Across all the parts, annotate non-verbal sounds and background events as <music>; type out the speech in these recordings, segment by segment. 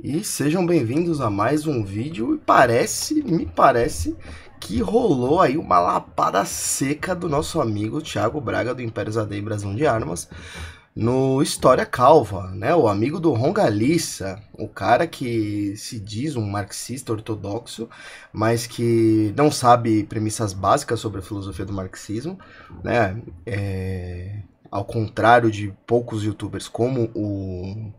E sejam bem-vindos a mais um vídeo. E parece, me parece, que rolou aí uma lapada seca do nosso amigo Thiago Braga do Império Zadei Brasão de Armas no História Calva, né? O amigo do Ron Galissa, o cara que se diz um marxista ortodoxo, mas que não sabe premissas básicas sobre a filosofia do marxismo, né? É, ao contrário de poucos youtubers como o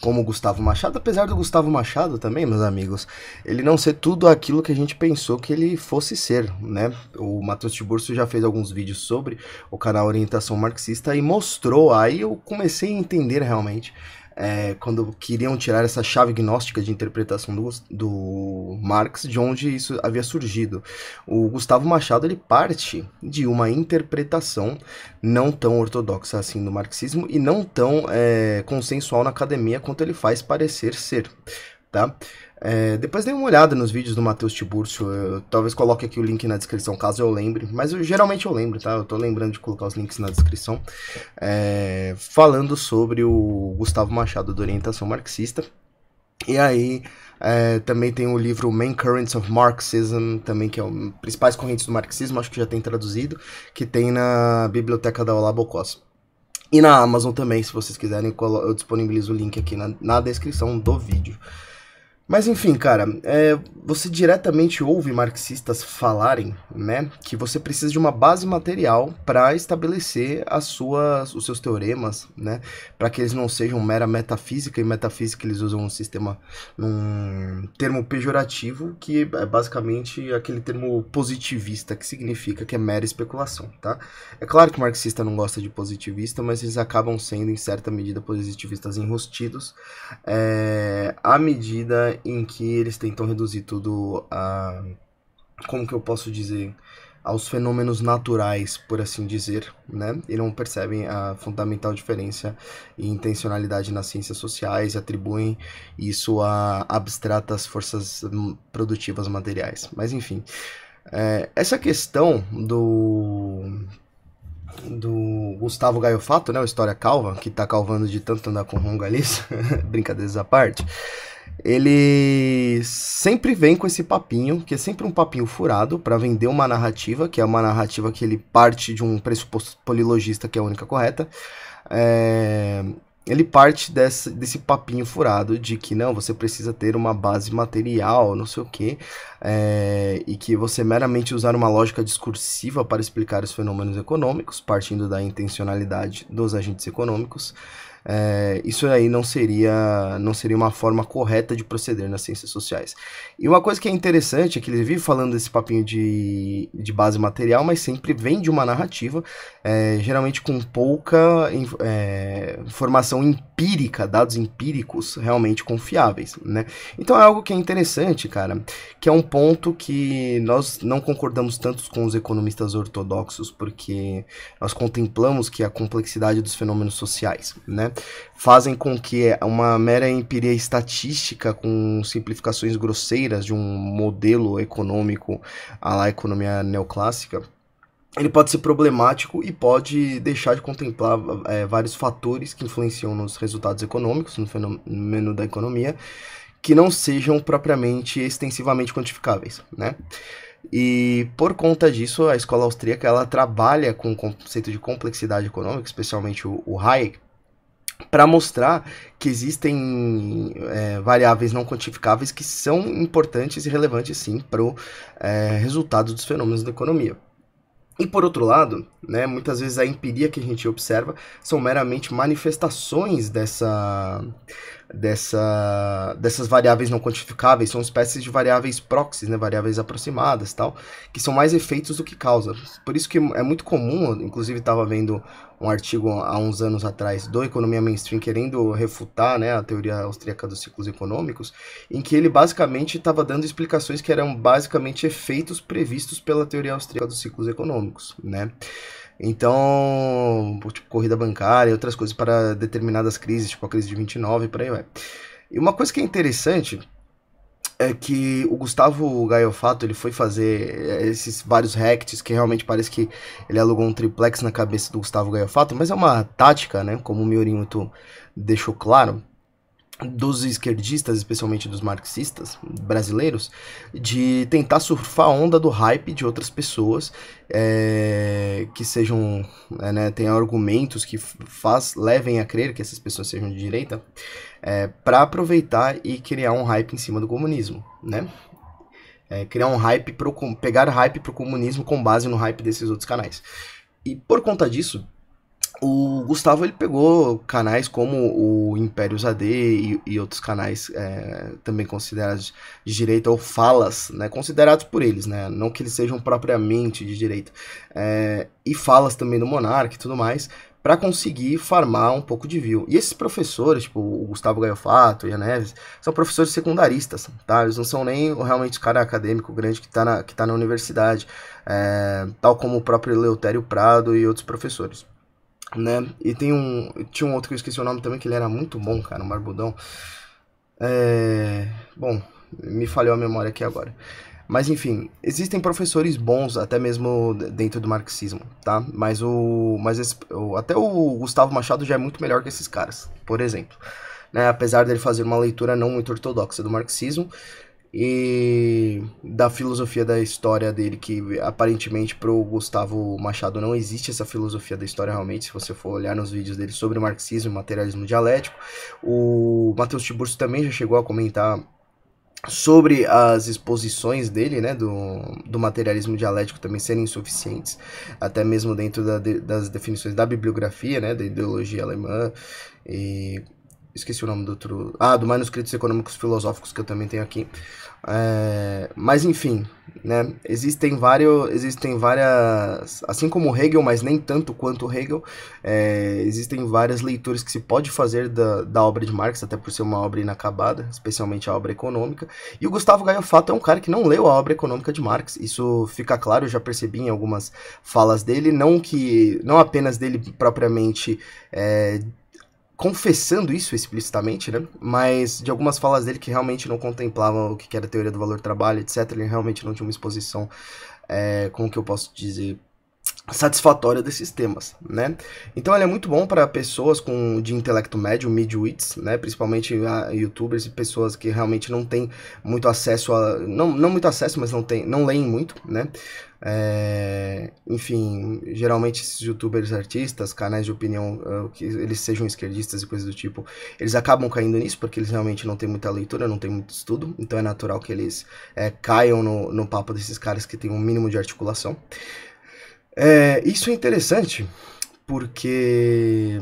como o Gustavo Machado, apesar do Gustavo Machado também, meus amigos, ele não ser tudo aquilo que a gente pensou que ele fosse ser, né? O Matheus Tiburcio já fez alguns vídeos sobre o canal Orientação Marxista e mostrou, aí eu comecei a entender realmente é, quando queriam tirar essa chave gnóstica de interpretação do, do Marx, de onde isso havia surgido. O Gustavo Machado ele parte de uma interpretação não tão ortodoxa assim do marxismo e não tão é, consensual na academia quanto ele faz parecer ser, tá? É, depois dê uma olhada nos vídeos do Matheus Tiburcio, eu, talvez coloque aqui o link na descrição caso eu lembre, mas eu, geralmente eu lembro, tá? Eu tô lembrando de colocar os links na descrição, é, falando sobre o Gustavo Machado do Orientação Marxista. E aí, é, também tem o livro Main Currents of Marxism, também que é o Principais Correntes do Marxismo, acho que já tem traduzido, que tem na biblioteca da Olabocos. E na Amazon também, se vocês quiserem, eu disponibilizo o link aqui na, na descrição do vídeo. Mas enfim, cara, é, você diretamente ouve marxistas falarem, né, que você precisa de uma base material para estabelecer as suas, os seus teoremas, né, para que eles não sejam mera metafísica. E metafísica eles usam um sistema, um termo pejorativo que é basicamente aquele termo positivista que significa que é mera especulação, tá? É claro que o marxista não gosta de positivista, mas eles acabam sendo em certa medida positivistas enrustidos, é, à medida em que eles tentam reduzir tudo a. Como que eu posso dizer? Aos fenômenos naturais, por assim dizer, né? E não percebem a fundamental diferença e intencionalidade nas ciências sociais e atribuem isso a abstratas forças produtivas materiais. Mas enfim, é, essa questão do do Gustavo Gaiofato, né, o História Calva, que tá calvando de tanto andar com ronga lisa, <laughs> brincadeiras à parte, ele sempre vem com esse papinho, que é sempre um papinho furado para vender uma narrativa, que é uma narrativa que ele parte de um pressuposto polilogista que é a única correta. É, ele parte desse, desse papinho furado de que não, você precisa ter uma base material, não sei o que, é, e que você meramente usar uma lógica discursiva para explicar os fenômenos econômicos, partindo da intencionalidade dos agentes econômicos é, isso aí não seria, não seria uma forma correta de proceder nas ciências sociais. E uma coisa que é interessante é que ele vive falando desse papinho de, de base material, mas sempre vem de uma narrativa, é, geralmente com pouca é, informação empírica, dados empíricos realmente confiáveis, né? Então é algo que é interessante, cara, que é um ponto que nós não concordamos tanto com os economistas ortodoxos, porque nós contemplamos que a complexidade dos fenômenos sociais, né? fazem com que uma mera empiria estatística com simplificações grosseiras de um modelo econômico à la economia neoclássica ele pode ser problemático e pode deixar de contemplar é, vários fatores que influenciam nos resultados econômicos, no fenômeno da economia, que não sejam propriamente extensivamente quantificáveis, né? E por conta disso, a escola austríaca ela trabalha com o conceito de complexidade econômica, especialmente o, o Hayek, para mostrar que existem é, variáveis não quantificáveis que são importantes e relevantes sim para o é, resultado dos fenômenos da economia. E por outro lado, né, muitas vezes a empiria que a gente observa são meramente manifestações dessa, dessa, dessas variáveis não quantificáveis, são espécies de variáveis proxies, né, variáveis aproximadas tal, que são mais efeitos do que causas Por isso que é muito comum, inclusive estava vendo um artigo há uns anos atrás do Economia Mainstream querendo refutar né, a teoria austríaca dos ciclos econômicos, em que ele basicamente estava dando explicações que eram basicamente efeitos previstos pela teoria austríaca dos ciclos econômicos, né? Então, tipo, corrida bancária e outras coisas para determinadas crises, tipo a crise de 29, por aí vai. E uma coisa que é interessante é que o Gustavo Gaiofato ele foi fazer é, esses vários hacks que realmente parece que ele alugou um triplex na cabeça do Gustavo Gaiofato, mas é uma tática, né? Como o Miorim muito deixou claro, dos esquerdistas, especialmente dos marxistas brasileiros, de tentar surfar a onda do hype de outras pessoas é, que sejam, é, né, tenham argumentos que faz, levem a crer que essas pessoas sejam de direita, é, para aproveitar e criar um hype em cima do comunismo, né? É, criar um hype, pro, pegar hype pro comunismo com base no hype desses outros canais. E por conta disso, o Gustavo ele pegou canais como o Impérios AD e, e outros canais é, também considerados de direita ou falas, né, considerados por eles, né, não que eles sejam propriamente de direita, é, e falas também do Monark e tudo mais, para conseguir farmar um pouco de view. E esses professores, tipo o Gustavo Gaiofato e a Neves, são professores secundaristas, tá? Eles não são nem realmente o cara acadêmico grande que está na, que tá na universidade, é, tal como o próprio Leutério Prado e outros professores né? E tem um. Tinha um outro que eu esqueci o nome também, que ele era muito bom, cara, um barbudão. É. Bom, me falhou a memória aqui agora. Mas enfim, existem professores bons até mesmo dentro do marxismo, tá? Mas o. Mas esse, o, até o Gustavo Machado já é muito melhor que esses caras, por exemplo. Né? Apesar dele fazer uma leitura não muito ortodoxa do marxismo, e da filosofia da história dele, que aparentemente para o Gustavo Machado não existe essa filosofia da história realmente, se você for olhar nos vídeos dele sobre marxismo, materialismo dialético. O Matheus Tiburcio também já chegou a comentar sobre as exposições dele, né, do, do materialismo dialético também serem insuficientes, até mesmo dentro da, das definições da bibliografia, né, da ideologia alemã e Esqueci o nome do outro. Ah, do Manuscritos Econômicos Filosóficos, que eu também tenho aqui. É, mas enfim, né? Existem vários. Existem várias. Assim como Hegel, mas nem tanto quanto Hegel, é, existem várias leituras que se pode fazer da, da obra de Marx, até por ser uma obra inacabada, especialmente a obra econômica. E o Gustavo Gaiofato é um cara que não leu a obra econômica de Marx. Isso fica claro, eu já percebi em algumas falas dele, não que. não apenas dele propriamente. É, confessando isso explicitamente, né? Mas de algumas falas dele que realmente não contemplavam o que era a teoria do valor-trabalho, etc. Ele realmente não tinha uma exposição, é, eh, como que eu posso dizer, satisfatória desses temas, né? Então ele é muito bom para pessoas com de intelecto médio, midwits, né? Principalmente a, ah, youtubers e pessoas que realmente não têm muito acesso a não, não muito acesso, mas não tem, não leem muito, né? É, enfim, geralmente esses youtubers artistas, canais de opinião, ah, que eles sejam esquerdistas e coisas do tipo, eles acabam caindo nisso porque eles realmente não têm muita leitura, não têm muito estudo, então é natural que eles é, caiam no, no papo desses caras que têm um mínimo de articulação. É, isso é interessante porque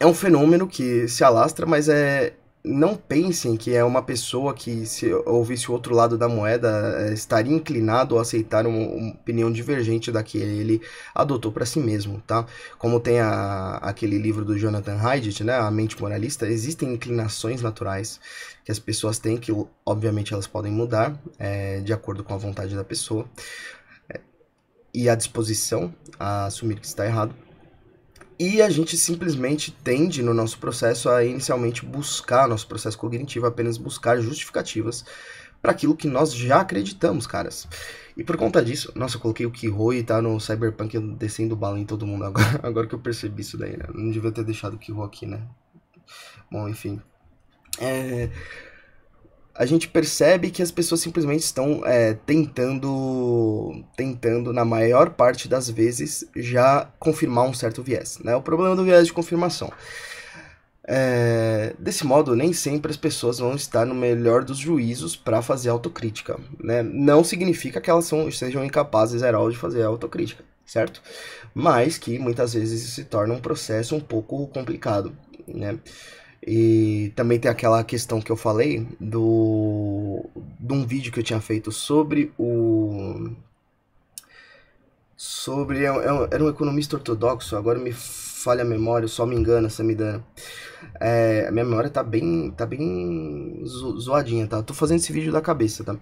é um fenômeno que se alastra, mas é não pensem que é uma pessoa que se ouvisse o outro lado da moeda é, estaria inclinado a aceitar uma opinião divergente da que ele adotou para si mesmo, tá? Como tem a, aquele livro do Jonathan Haidt, né, A Mente Moralista, existem inclinações naturais que as pessoas têm que, obviamente, elas podem mudar é, de acordo com a vontade da pessoa, e a disposição a assumir que está errado. E a gente simplesmente tende no nosso processo a inicialmente buscar, nosso processo cognitivo, apenas buscar justificativas para aquilo que nós já acreditamos, caras. E por conta disso, nossa, eu coloquei o Kihoi, tá no Cyberpunk descendo bala em todo mundo agora, <laughs> agora que eu percebi isso daí, né? Não devia ter deixado o Kihoi aqui, né? Bom, enfim. É a gente percebe que as pessoas simplesmente estão é, tentando, tentando na maior parte das vezes já confirmar um certo viés, né? O problema do viés de confirmação. É, desse modo, nem sempre as pessoas vão estar no melhor dos juízos para fazer autocrítica. Né? Não significa que elas são, sejam incapazes, geral de fazer autocrítica, certo? Mas que muitas vezes isso se torna um processo um pouco complicado. Né? E também tem aquela questão que eu falei do de um vídeo que eu tinha feito sobre o sobre é é era um economista ortodoxo, agora me falha a memória, só me engana, Samidana. É, a minha memória tá bem, tá bem zo zoadinha, tá? tô fazendo esse vídeo da cabeça, tá?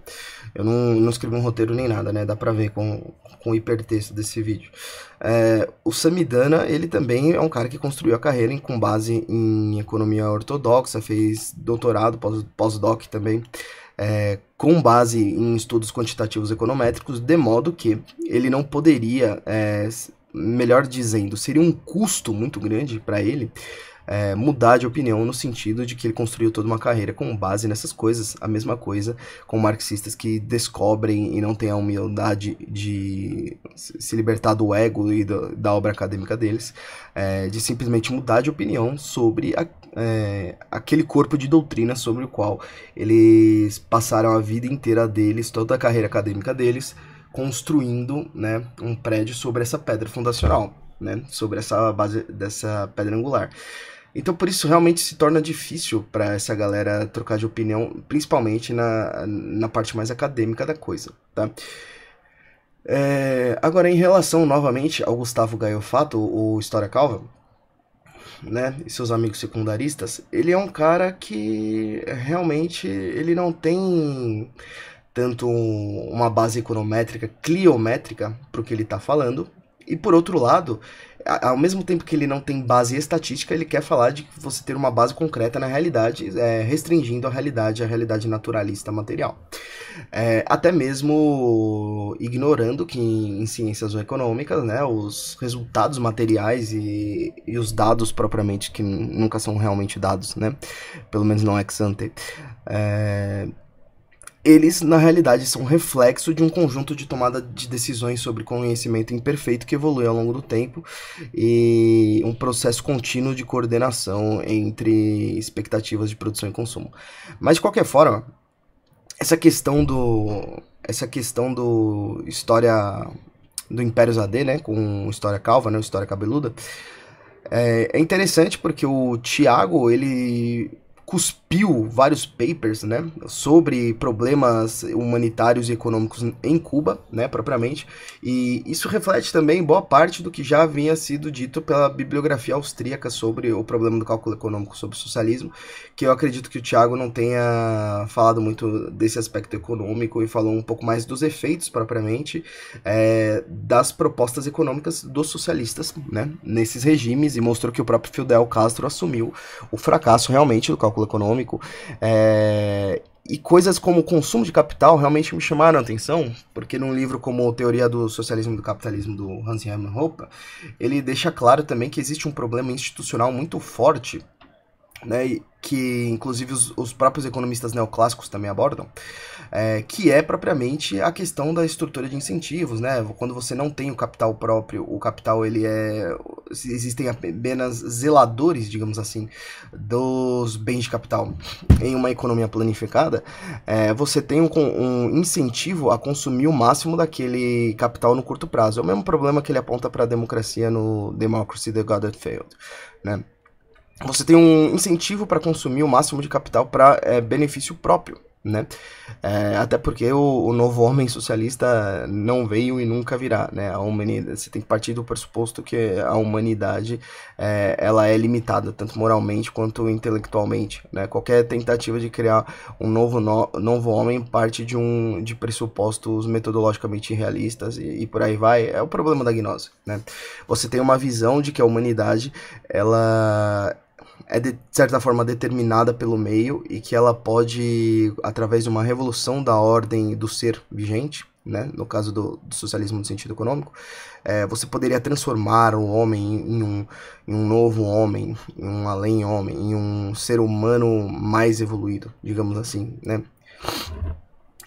Eu não, não escrevi um roteiro nem nada, né? Dá pra ver com, com o hipertexto desse vídeo. É, o Samidana, ele também é um cara que construiu a carreira em, com base em economia ortodoxa, fez doutorado, pós-doc também. É, com base em estudos quantitativos econométricos, de modo que ele não poderia é, melhor dizendo, seria um custo muito grande para ele é, mudar de opinião no sentido de que ele construiu toda uma carreira com base nessas coisas. A mesma coisa com marxistas que descobrem e não têm a humildade de se libertar do ego e do, da obra acadêmica deles, é, de simplesmente mudar de opinião sobre a, é, aquele corpo de doutrina sobre o qual eles passaram a vida inteira deles, toda a carreira acadêmica deles construindo né, um prédio sobre essa pedra fundacional, né, sobre essa base dessa pedra angular. Então, por isso, realmente se torna difícil para essa galera trocar de opinião, principalmente na, na parte mais acadêmica da coisa, tá? É, agora, em relação, novamente, ao Gustavo Gaiofato, o História Calva, né, e seus amigos secundaristas, ele é um cara que realmente ele não tem tanto uma base econométrica, cliométrica, para o que ele está falando, e por outro lado, ao mesmo tempo que ele não tem base estatística, ele quer falar de você ter uma base concreta na realidade, é, restringindo a realidade, a realidade naturalista material. É, até mesmo ignorando que em, ciências econômicas, né, os resultados materiais e, e, os dados propriamente, que nunca são realmente dados, né, pelo menos não ex ante, é, eles na realidade são reflexo de um conjunto de tomada de decisões sobre conhecimento imperfeito que evolui ao longo do tempo e um processo contínuo de coordenação entre expectativas de produção e consumo. Mas de qualquer forma, essa questão do essa questão do história do Império Zadê, né, com história calva, né, história cabeluda, é, é interessante porque o Tiago ele cuspiu vários papers, né, sobre problemas humanitários e econômicos em Cuba, né, propriamente. E isso reflete também boa parte do que já havia sido dito pela bibliografia austríaca sobre o problema do cálculo econômico sobre o socialismo, que eu acredito que o Tiago não tenha falado muito desse aspecto econômico e falou um pouco mais dos efeitos propriamente é, das propostas econômicas dos socialistas, né, nesses regimes e mostrou que o próprio Fidel Castro assumiu o fracasso realmente do cálculo cálculo econômico. É, e coisas como consumo de capital realmente me chamaram a atenção, porque num livro como Teoria do Socialismo e do Capitalismo do Hans Hermann Hoppe, ele deixa claro também que existe um problema institucional muito forte, né, que inclusive os, os próprios economistas neoclássicos também abordam, é, que é propriamente a questão da estrutura de incentivos, né? Quando você não tem o capital próprio, o capital ele é existem apenas zeladores, digamos assim, dos bens de capital em uma economia planificada, é, você tem um, um, incentivo a consumir o máximo daquele capital no curto prazo. É o mesmo problema que ele aponta para a democracia no Democracy the God That Failed, né? Você tem um incentivo para consumir o máximo de capital para é, benefício próprio né? É, até porque o, o, novo homem socialista não veio e nunca virá, né? A humanidade, você tem que partir do pressuposto que a humanidade é, ela é limitada tanto moralmente quanto intelectualmente, né? Qualquer tentativa de criar um novo no, novo homem parte de um de pressupostos metodologicamente irrealistas e, e por aí vai. É o problema da gnose, né? Você tem uma visão de que a humanidade ela é de certa forma determinada pelo meio e que ela pode, através de uma revolução da ordem do ser vigente, né, no caso do, do socialismo no sentido econômico, é, você poderia transformar o homem em um, em um novo homem, em um além homem, em um ser humano mais evoluído, digamos assim, né?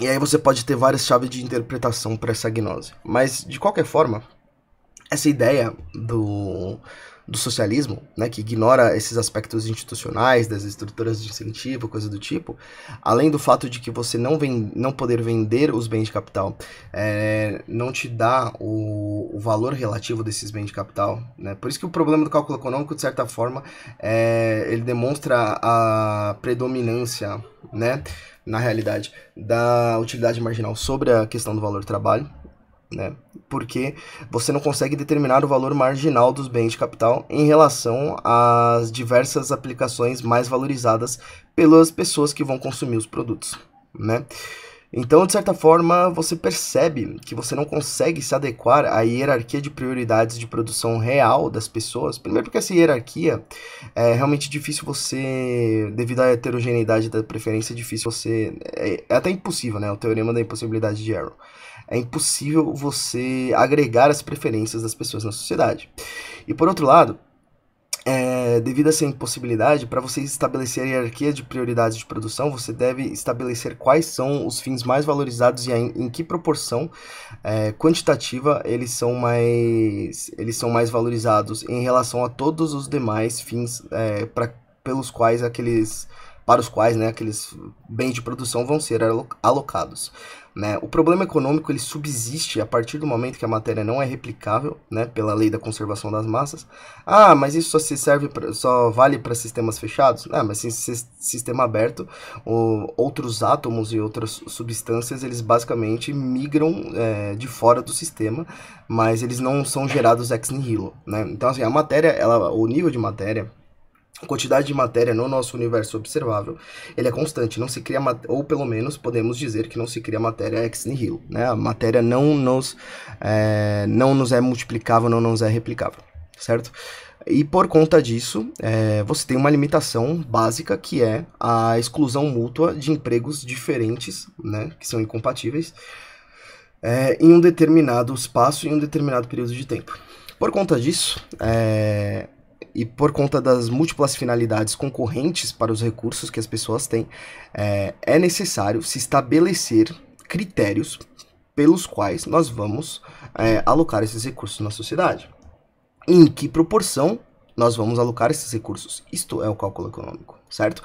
E aí você pode ter várias chaves de interpretação para essa gnose. Mas, de qualquer forma, essa ideia do, do socialismo, né, que ignora esses aspectos institucionais, das estruturas de incentivo, coisa do tipo, além do fato de que você não, vem, não poder vender os bens de capital, é, não te dá o, o, valor relativo desses bens de capital. Né? Por isso que o problema do cálculo econômico, de certa forma, é, ele demonstra a predominância, né, na realidade, da utilidade marginal sobre a questão do valor do trabalho né? Porque você não consegue determinar o valor marginal dos bens de capital em relação às diversas aplicações mais valorizadas pelas pessoas que vão consumir os produtos, né? Então, de certa forma, você percebe que você não consegue se adequar à hierarquia de prioridades de produção real das pessoas. Primeiro, porque essa hierarquia é realmente difícil você, devido à heterogeneidade da preferência, é difícil você. É, é até impossível, né? O teorema da impossibilidade de Arrow é impossível você agregar as preferências das pessoas na sociedade. E por outro lado, é, devido a essa impossibilidade, para você estabelecer a hierarquia de prioridades de produção, você deve estabelecer quais são os fins mais valorizados e em, em que proporção é, quantitativa eles são, mais, eles são mais valorizados em relação a todos os demais fins é, pra, pelos quais aqueles para os quais né, aqueles bens de produção vão ser alocados. Né? O problema econômico ele subsiste a partir do momento que a matéria não é replicável né, pela lei da conservação das massas. Ah, mas isso só se serve pra, só vale para sistemas fechados? Ah, mas se, se sistema aberto, o, outros átomos e outras substâncias eles basicamente migram é, de fora do sistema, mas eles não são gerados ex nihilo. Né? Então assim, a matéria, ela, o nível de matéria quantidade de matéria no nosso universo observável, ele é constante, não se cria ou pelo menos podemos dizer que não se cria matéria ex nihilo, né? A matéria não nos é, não nos é multiplicável, não nos é replicável, certo? E por conta disso, é, você tem uma limitação básica que é a exclusão mútua de empregos diferentes, né, que são incompatíveis, é, em um determinado espaço e em um determinado período de tempo. Por conta disso, é, e por conta das múltiplas finalidades concorrentes para os recursos que as pessoas têm, é, é necessário se estabelecer critérios pelos quais nós vamos é, alocar esses recursos na sociedade. Em que proporção nós vamos alocar esses recursos? Isto é o cálculo econômico certo?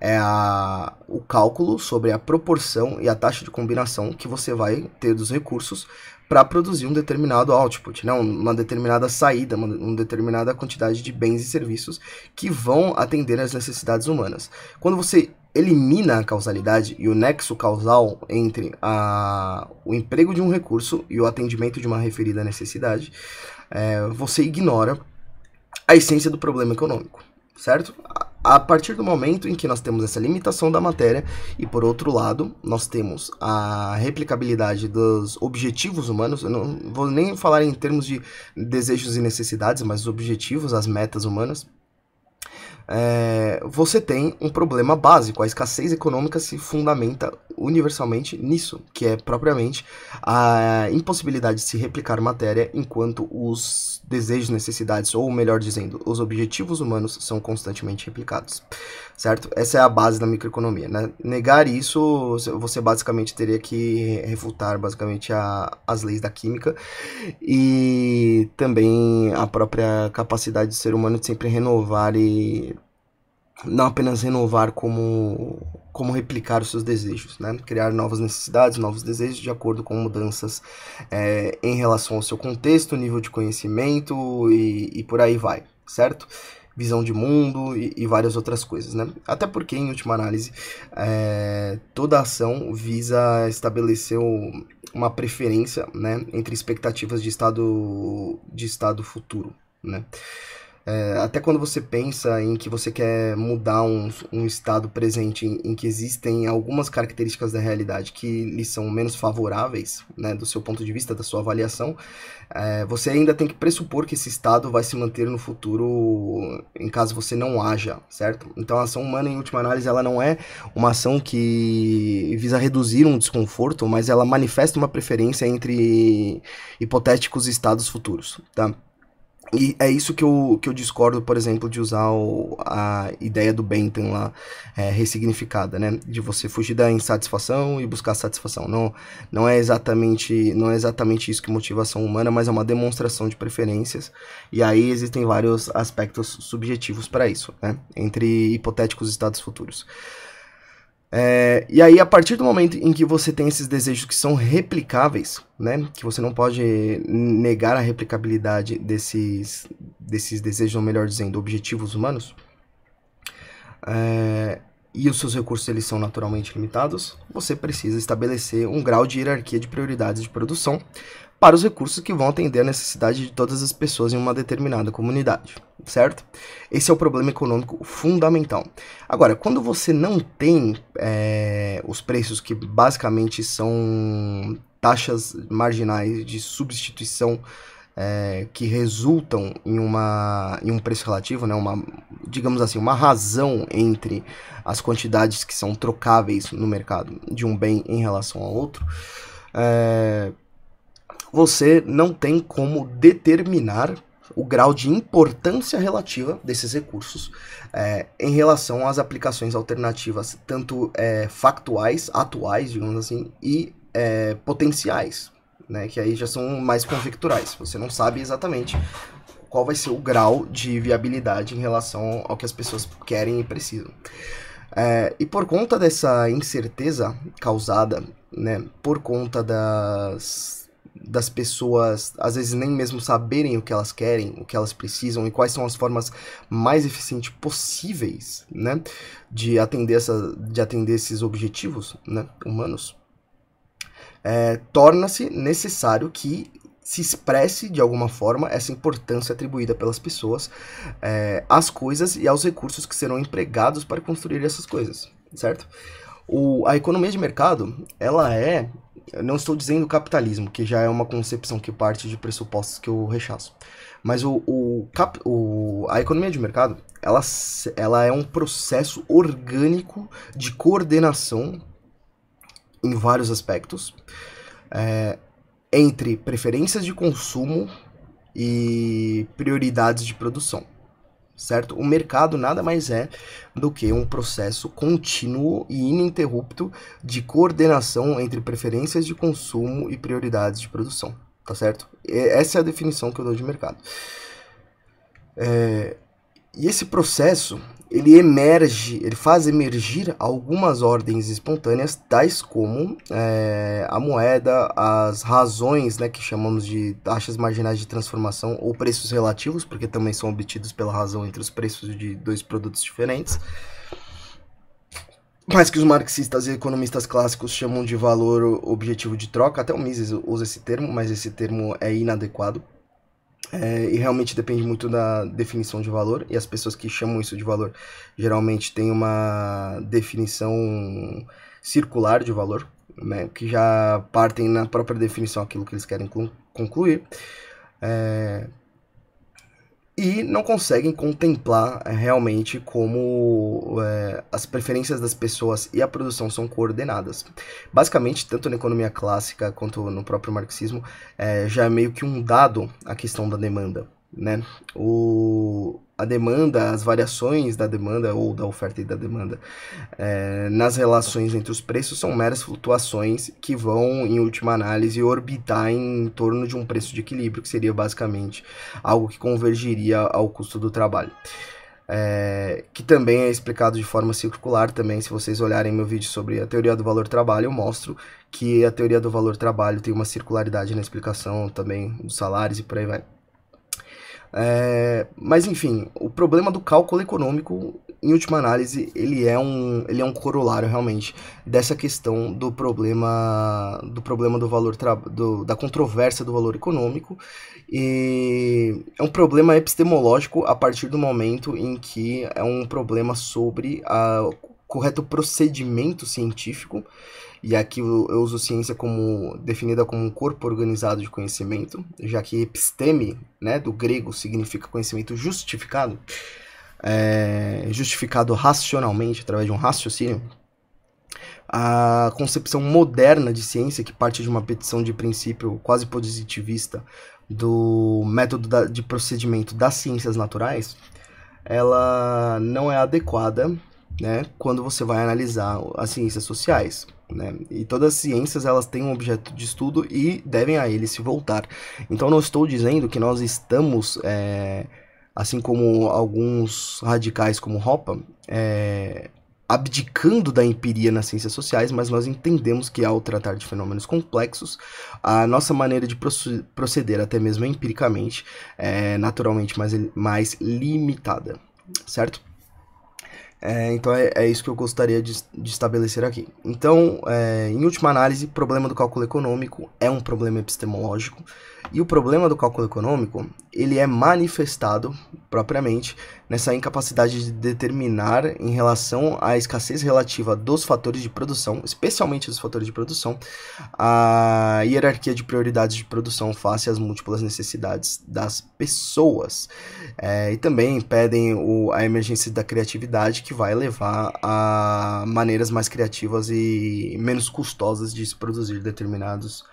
É a, o cálculo sobre a proporção e a taxa de combinação que você vai ter dos recursos para produzir um determinado output, né? uma determinada saída, uma, uma, determinada quantidade de bens e serviços que vão atender às necessidades humanas. Quando você elimina a causalidade e o nexo causal entre a, o emprego de um recurso e o atendimento de uma referida necessidade, é, você ignora a essência do problema econômico, certo? a partir do momento em que nós temos essa limitação da matéria e por outro lado nós temos a replicabilidade dos objetivos humanos, eu não vou nem falar em termos de desejos e necessidades, mas os objetivos, as metas humanas, é, você tem um problema básico. A escassez econômica se fundamenta universalmente nisso, que é propriamente a impossibilidade de se replicar matéria enquanto os desejos, necessidades, ou melhor dizendo, os objetivos humanos são constantemente replicados. Certo? Essa é a base da microeconomia. Né? Negar isso, você basicamente teria que refutar basicamente a, as leis da química e também a própria capacidade do ser humano de sempre renovar e não apenas renovar como como replicar os seus desejos, né? criar novas necessidades, novos desejos de acordo com mudanças é, em relação ao seu contexto, nível de conhecimento e, e por aí vai, certo? Visão de mundo e, e, várias outras coisas, né? Até porque, em última análise, é, toda ação visa estabelecer uma preferência, né, entre expectativas de estado de estado futuro, né? É, até quando você pensa em que você quer mudar um, um estado presente em, em, que existem algumas características da realidade que lhe são menos favoráveis, né, do seu ponto de vista, da sua avaliação, é, você ainda tem que pressupor que esse estado vai se manter no futuro em caso você não haja, certo? Então a ação humana, em última análise, ela não é uma ação que visa reduzir um desconforto, mas ela manifesta uma preferência entre hipotéticos estados futuros, tá? E é isso que eu, que eu discordo, por exemplo, de usar o, a ideia do Bentham lá, é, ressignificada, né? De você fugir da insatisfação e buscar satisfação. Não, não, é exatamente, não é exatamente isso que motivação humana, mas é uma demonstração de preferências. E aí existem vários aspectos subjetivos para isso, né? Entre hipotéticos estados futuros. É, e aí, a partir do momento em que você tem esses desejos que são replicáveis, né? Que você não pode negar a replicabilidade desses, desses desejos, ou melhor dizendo, objetivos humanos, é, e os seus recursos eles são naturalmente limitados, você precisa estabelecer um grau de hierarquia de prioridades de produção para os recursos que vão atender a necessidade de todas as pessoas em uma determinada comunidade, certo? Esse é o problema econômico fundamental. Agora, quando você não tem é, os preços que basicamente são taxas marginais de substituição é, que resultam em, uma, em um preço relativo, né, uma, digamos assim, uma razão entre as quantidades que são trocáveis no mercado de um bem em relação ao outro, é, você não tem como determinar o grau de importância relativa desses recursos é, em relação às aplicações alternativas, tanto é, factuais, atuais, digamos assim, e é, potenciais, né, que aí já são mais conjecturais. Você não sabe exatamente qual vai ser o grau de viabilidade em relação ao que as pessoas querem e precisam. É, e por conta dessa incerteza causada, né, por conta das das pessoas às vezes nem mesmo saberem o que elas querem, o que elas precisam e quais são as formas mais eficientes possíveis, né, de atender essa, de atender esses objetivos, né, humanos, é, torna-se necessário que se expresse de alguma forma essa importância atribuída pelas pessoas é, às coisas e aos recursos que serão empregados para construir essas coisas, certo? O, a economia de mercado, ela é eu não estou dizendo capitalismo, que já é uma concepção que parte de pressupostos que eu rechaço. Mas o, o, cap, o, a economia de mercado, ela, ela é um processo orgânico de coordenação em vários aspectos é, entre preferências de consumo e prioridades de produção certo? O mercado nada mais é do que um processo contínuo e ininterrupto de coordenação entre preferências de consumo e prioridades de produção, tá certo? E essa é a definição que eu dou de mercado. É... E esse processo ele emerge, ele faz emergir algumas ordens espontâneas, tais como é, a moeda, as razões, né, que chamamos de taxas marginais de transformação ou preços relativos, porque também são obtidos pela razão entre os preços de dois produtos diferentes, mas que os marxistas e economistas clássicos chamam de valor objetivo de troca, até o Mises usa esse termo, mas esse termo é inadequado é, e realmente depende muito da definição de valor, e as pessoas que chamam isso de valor geralmente têm uma definição circular de valor, né, que já partem na própria definição aquilo que eles querem concluir. É, e não conseguem contemplar eh, realmente como é, as preferências das pessoas e a produção são coordenadas. Basicamente, tanto na economia clássica quanto no próprio marxismo, é, já é meio que um dado a questão da demanda né? O, a demanda, as variações da demanda ou da oferta e da demanda é, nas relações entre os preços são meras flutuações que vão, em última análise, orbitar em torno de um preço de equilíbrio, que seria basicamente algo que convergiria ao custo do trabalho. É, que também é explicado de forma circular também, se vocês olharem meu vídeo sobre a teoria do valor trabalho, eu mostro que a teoria do valor trabalho tem uma circularidade na explicação também dos salários e por aí vai. É, mas enfim, o problema do cálculo econômico, em última análise, ele é um, ele é um corolário realmente dessa questão do problema do problema do valor do, da controvérsia do valor econômico e é um problema epistemológico a partir do momento em que é um problema sobre o correto procedimento científico e aqui eu, uso ciência como definida como um corpo organizado de conhecimento, já que episteme, né, do grego, significa conhecimento justificado, é, justificado racionalmente através de um raciocínio. A concepção moderna de ciência, que parte de uma petição de princípio quase positivista do método da, de procedimento das ciências naturais, ela não é adequada né, quando você vai analisar as ciências sociais. Né? E todas as ciências elas têm um objeto de estudo e devem a ele se voltar. Então não estou dizendo que nós estamos, é, assim como alguns radicais como Hoppe, é, abdicando da empiria nas ciências sociais, mas nós entendemos que ao tratar de fenômenos complexos, a nossa maneira de proceder, até mesmo empiricamente, é naturalmente mais, mais limitada, certo? É, então é, é, isso que eu gostaria de, de estabelecer aqui. Então, é, em última análise, o problema do cálculo econômico é um problema epistemológico. E o problema do cálculo econômico, ele é manifestado propriamente nessa incapacidade de determinar em relação à escassez relativa dos fatores de produção, especialmente dos fatores de produção, a hierarquia de prioridades de produção face às múltiplas necessidades das pessoas. É, e também impedem o, a emergência da criatividade, que vai levar a maneiras mais criativas e menos custosas de se produzir determinados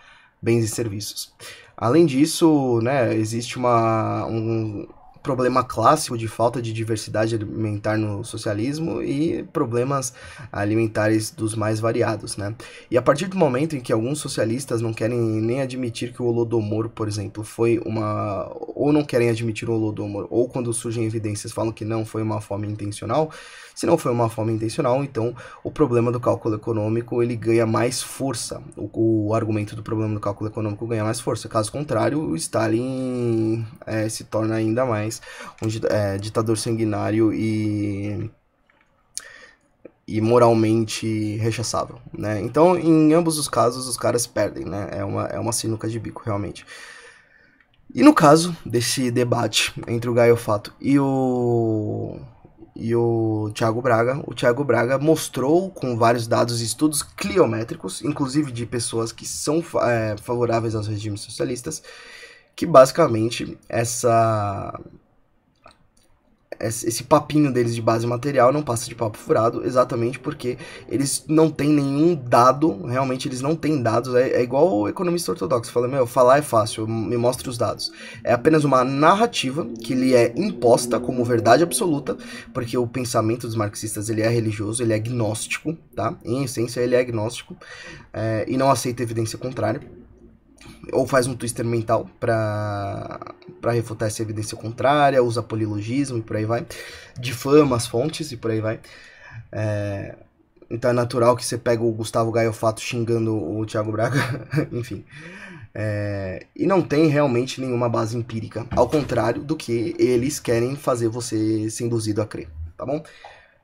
bens e serviços. Além disso, né, existe uma, um problema clássico de falta de diversidade alimentar no socialismo e problemas alimentares dos mais variados, né? E a partir do momento em que alguns socialistas não querem nem admitir que o Holodomor, por exemplo, foi uma ou não querem admitir o Holodomor, ou quando surgem evidências falam que não foi uma fome intencional, se não foi uma forma intencional, então o problema do cálculo econômico ele ganha mais força. O, o argumento do problema do cálculo econômico ganha mais força. Caso contrário, o Stalin é, se torna ainda mais um é, ditador sanguinário e e moralmente rechaçável, né? Então, em ambos os casos, os caras perdem, né? É uma, é uma sinuca de bico, realmente. E no caso desse debate entre o Gaiofato e o e o Thiago Braga. O Thiago Braga mostrou com vários dados e estudos cliométricos, inclusive de pessoas que são é, favoráveis aos regimes socialistas, que basicamente essa esse papinho deles de base material não passa de papo furado, exatamente porque eles não têm nenhum dado, realmente eles não têm dados, é, é igual o economista ortodoxo, fala, meu, falar é fácil, me mostre os dados. É apenas uma narrativa que lhe é imposta como verdade absoluta, porque o pensamento dos marxistas, ele é religioso, ele é agnóstico, tá? Em essência, ele é agnóstico é, e não aceita evidência contrária ou faz um twister mental para refutar essa evidência contrária, usa polilogismo e por aí vai, difama as fontes e por aí vai. É, então é natural que você pega o Gustavo Gaiofato xingando o Thiago Braga, <laughs> enfim. É, e não tem realmente nenhuma base empírica, ao contrário do que eles querem fazer você ser induzido a crer, tá bom?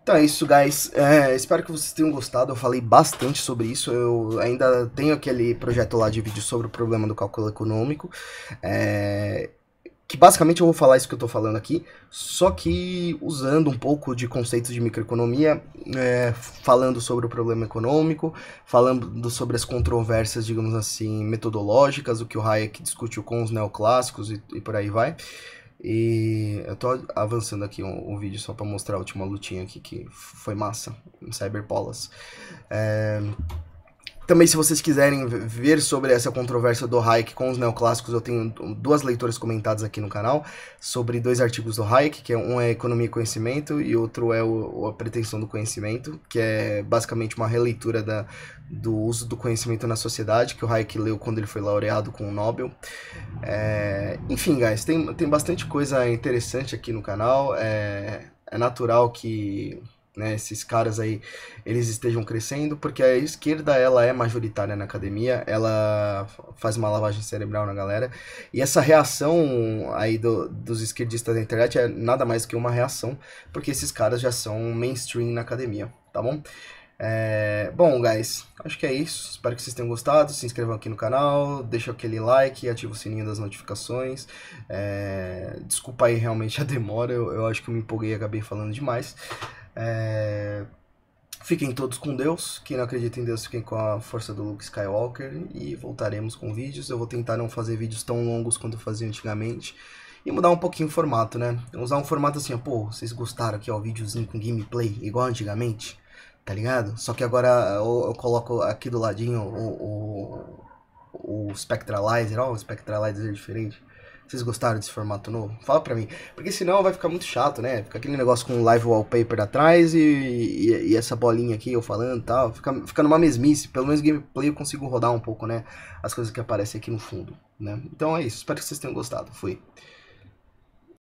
Então é isso, guys. É, espero que vocês tenham gostado. Eu falei bastante sobre isso. Eu ainda tenho aquele projeto lá de vídeo sobre o problema do cálculo econômico. É, que basicamente eu vou falar isso que eu estou falando aqui, só que usando um pouco de conceitos de microeconomia, é, falando sobre o problema econômico, falando sobre as controvérsias, digamos assim, metodológicas, o que o Hayek discutiu com os neoclássicos e, e por aí vai. E eu tô avançando aqui o um, um vídeo só para mostrar a última lutinha aqui, que foi massa, em Cyberpolas. É... Também, se vocês quiserem ver sobre essa controvérsia do Hayek com os neoclássicos, eu tenho duas leituras comentadas aqui no canal sobre dois artigos do Hayek, que é um é Economia e Conhecimento e outro é o, A Pretensão do Conhecimento, que é basicamente uma releitura da, do uso do conhecimento na sociedade, que o Hayek leu quando ele foi laureado com o Nobel. É, enfim, guys, tem, tem bastante coisa interessante aqui no canal. É, é natural que né, esses caras aí eles estejam crescendo, porque a esquerda ela é majoritária na academia, ela faz uma lavagem cerebral na galera, e essa reação aí do, dos esquerdistas da internet é nada mais que uma reação, porque esses caras já são mainstream na academia, tá bom? É... Bom, guys, acho que é isso. Espero que vocês tenham gostado. Se inscrevam aqui no canal, deixa aquele like, ativa o sininho das notificações. É... Desculpa aí realmente a demora, eu, eu, acho que eu me empolguei e acabei falando demais. É... Fiquem todos com Deus. Quem não acredita em Deus, fiquem com a força do Luke Skywalker. E voltaremos com vídeos. Eu vou tentar não fazer vídeos tão longos quanto eu fazia antigamente. E mudar um pouquinho o formato, né? Usar um formato assim, pô, vocês gostaram aqui, ó, videozinho com gameplay, igual antigamente? Tá ligado? Só que agora eu, eu coloco aqui do ladinho o, o, o Spectralizer, ó, o Spectralizer diferente. Vocês gostaram desse formato novo? Fala pra mim. Porque senão vai ficar muito chato, né? Fica aquele negócio com live wallpaper atrás e, e, e essa bolinha aqui eu falando e tal. Fica, fica numa mesmice. Pelo menos gameplay eu consigo rodar um pouco, né? As coisas que aparecem aqui no fundo, né? Então é isso. Espero que vocês tenham gostado. Fui.